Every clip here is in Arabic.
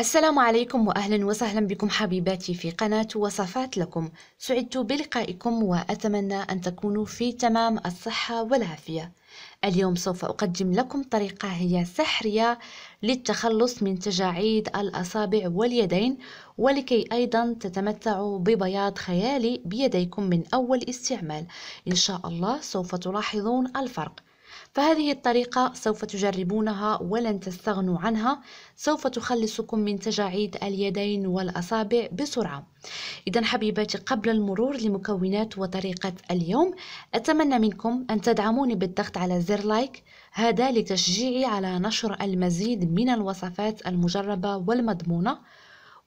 السلام عليكم وأهلا وسهلا بكم حبيباتي في قناة وصفات لكم سعدت بلقائكم وأتمنى أن تكونوا في تمام الصحة والعافية اليوم سوف أقدم لكم طريقة هي سحرية للتخلص من تجاعيد الأصابع واليدين ولكي أيضا تتمتعوا ببياض خيالي بيديكم من أول استعمال إن شاء الله سوف تلاحظون الفرق فهذه الطريقة سوف تجربونها ولن تستغنوا عنها سوف تخلصكم من تجاعيد اليدين والأصابع بسرعة إذا حبيباتي قبل المرور لمكونات وطريقة اليوم أتمنى منكم أن تدعموني بالضغط على زر لايك هذا لتشجيعي على نشر المزيد من الوصفات المجربة والمضمونة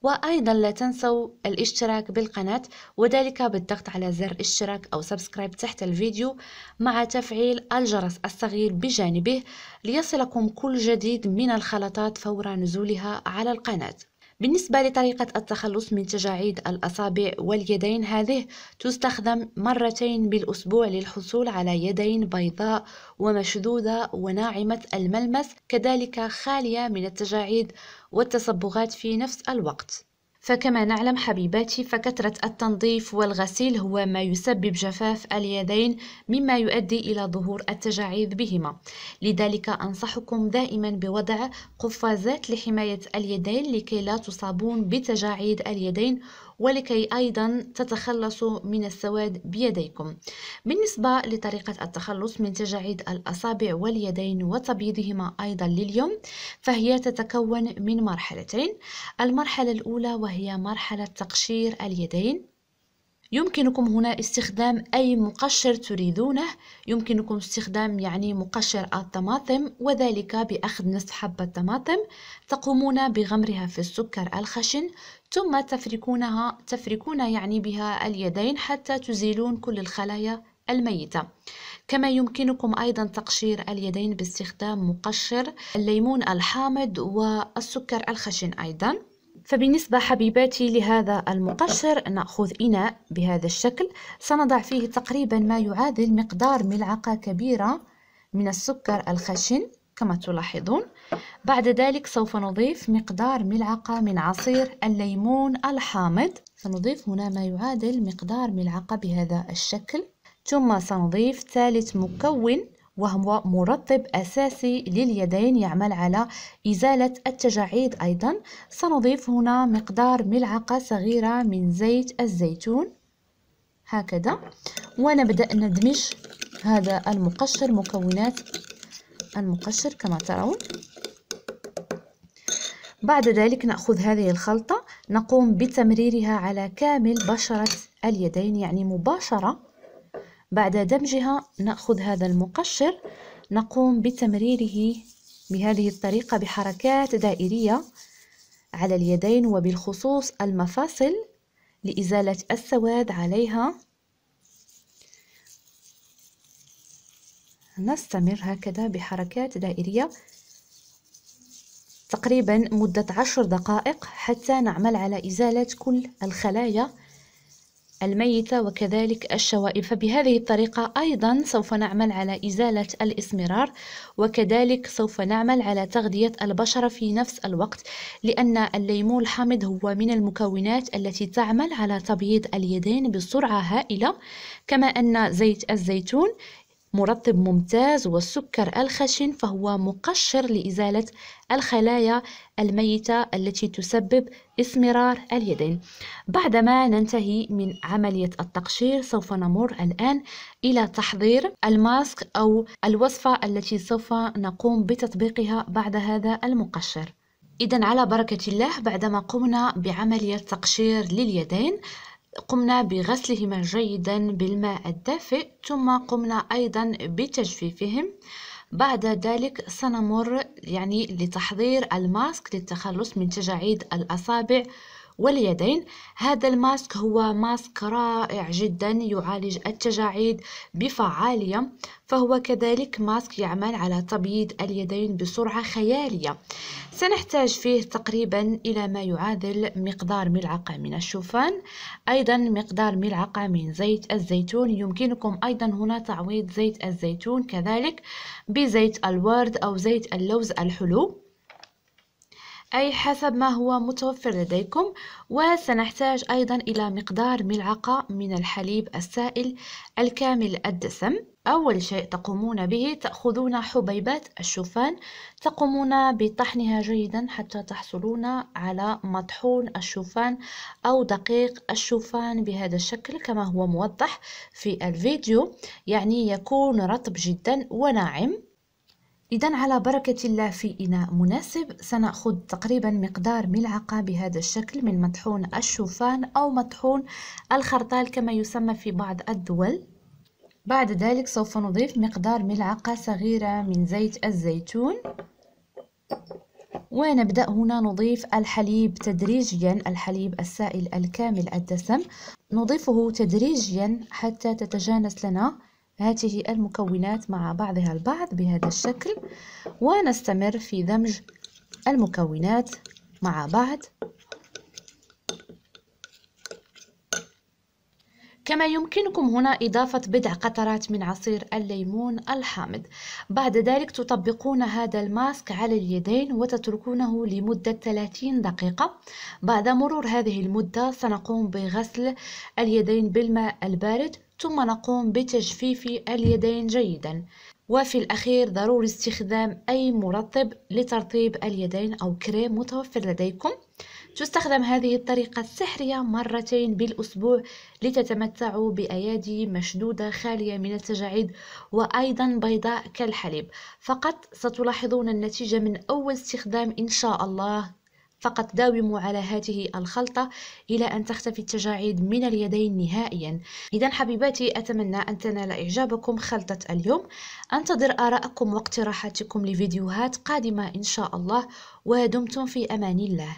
وأيضا لا تنسوا الاشتراك بالقناة وذلك بالضغط على زر اشتراك أو سبسكرايب تحت الفيديو مع تفعيل الجرس الصغير بجانبه ليصلكم كل جديد من الخلطات فور نزولها على القناة بالنسبة لطريقة التخلص من تجاعيد الأصابع واليدين هذه تستخدم مرتين بالأسبوع للحصول على يدين بيضاء ومشدودة وناعمة الملمس كذلك خالية من التجاعيد والتصبغات في نفس الوقت فكما نعلم حبيباتي فكثرة التنظيف والغسيل هو ما يسبب جفاف اليدين مما يؤدي إلى ظهور التجاعيد بهما لذلك أنصحكم دائما بوضع قفازات لحماية اليدين لكي لا تصابون بتجاعيد اليدين ولكي أيضا تتخلصوا من السواد بيديكم بالنسبة لطريقة التخلص من تجاعيد الأصابع واليدين وتبييضهما أيضا لليوم فهي تتكون من مرحلتين المرحلة الأولى وهي وهي مرحلة تقشير اليدين يمكنكم هنا استخدام أي مقشر تريدونه يمكنكم استخدام يعني مقشر الطماطم وذلك بأخذ نصف حبة طماطم تقومون بغمرها في السكر الخشن ثم تفركونها تفركون يعني بها اليدين حتى تزيلون كل الخلايا الميتة كما يمكنكم أيضا تقشير اليدين باستخدام مقشر الليمون الحامض والسكر الخشن أيضا فبالنسبة حبيباتي لهذا المقشر نأخذ إناء بهذا الشكل سنضع فيه تقريبا ما يعادل مقدار ملعقة كبيرة من السكر الخشن كما تلاحظون بعد ذلك سوف نضيف مقدار ملعقة من عصير الليمون الحامض سنضيف هنا ما يعادل مقدار ملعقة بهذا الشكل ثم سنضيف ثالث مكون وهو مرطب أساسي لليدين يعمل على إزالة التجاعيد أيضا سنضيف هنا مقدار ملعقة صغيرة من زيت الزيتون هكذا ونبدأ ندمج هذا المقشر مكونات المقشر كما ترون بعد ذلك نأخذ هذه الخلطة نقوم بتمريرها على كامل بشرة اليدين يعني مباشرة بعد دمجها نأخذ هذا المقشر نقوم بتمريره بهذه الطريقة بحركات دائرية على اليدين وبالخصوص المفاصل لإزالة السواد عليها نستمر هكذا بحركات دائرية تقريبا مدة عشر دقائق حتى نعمل على إزالة كل الخلايا الميتة وكذلك الشوائب فبهذه الطريقة أيضا سوف نعمل على إزالة الإسمرار وكذلك سوف نعمل على تغذية البشرة في نفس الوقت لأن الليمون الحامض هو من المكونات التي تعمل على تبييض اليدين بسرعة هائلة كما أن زيت الزيتون مرطب ممتاز والسكر الخشن فهو مقشر لإزالة الخلايا الميتة التي تسبب اسمرار اليدين بعدما ننتهي من عملية التقشير سوف نمر الآن إلى تحضير الماسك أو الوصفة التي سوف نقوم بتطبيقها بعد هذا المقشر إذا على بركة الله بعدما قمنا بعملية تقشير لليدين قمنا بغسلهما جيدا بالماء الدافئ ثم قمنا أيضا بتجفيفهم بعد ذلك سنمر يعني لتحضير الماسك للتخلص من تجاعيد الأصابع واليدين هذا الماسك هو ماسك رائع جدا يعالج التجاعيد بفعالية فهو كذلك ماسك يعمل على تبييض اليدين بسرعة خيالية سنحتاج فيه تقريبا إلى ما يعادل مقدار ملعقة من الشوفان أيضا مقدار ملعقة من زيت الزيتون يمكنكم أيضا هنا تعويض زيت الزيتون كذلك بزيت الورد أو زيت اللوز الحلو أي حسب ما هو متوفر لديكم وسنحتاج أيضا إلى مقدار ملعقة من الحليب السائل الكامل الدسم أول شيء تقومون به تأخذون حبيبات الشوفان تقومون بطحنها جيدا حتى تحصلون على مطحون الشوفان أو دقيق الشوفان بهذا الشكل كما هو موضح في الفيديو يعني يكون رطب جدا وناعم إذا على بركة الله في إناء مناسب سنأخذ تقريبا مقدار ملعقة بهذا الشكل من مطحون الشوفان أو مطحون الخرطال كما يسمى في بعض الدول بعد ذلك سوف نضيف مقدار ملعقة صغيرة من زيت الزيتون ونبدأ هنا نضيف الحليب تدريجيا الحليب السائل الكامل الدسم نضيفه تدريجيا حتى تتجانس لنا هذه المكونات مع بعضها البعض بهذا الشكل ونستمر في دمج المكونات مع بعض كما يمكنكم هنا إضافة بضع قطرات من عصير الليمون الحامض بعد ذلك تطبقون هذا الماسك على اليدين وتتركونه لمدة 30 دقيقة بعد مرور هذه المدة سنقوم بغسل اليدين بالماء البارد ثم نقوم بتجفيف اليدين جيدا وفي الأخير ضروري استخدام أي مرطب لترطيب اليدين أو كريم متوفر لديكم تستخدم هذه الطريقة السحرية مرتين بالأسبوع لتتمتعوا بأيادي مشدودة خالية من التجاعيد وأيضا بيضاء كالحليب فقط ستلاحظون النتيجة من أول استخدام إن شاء الله فقط داوموا على هذه الخلطة إلى أن تختفي التجاعيد من اليدين نهائيا إذا حبيباتي أتمنى أن تنال إعجابكم خلطة اليوم أنتظر آراءكم واقتراحاتكم لفيديوهات قادمة إن شاء الله ودمتم في أمان الله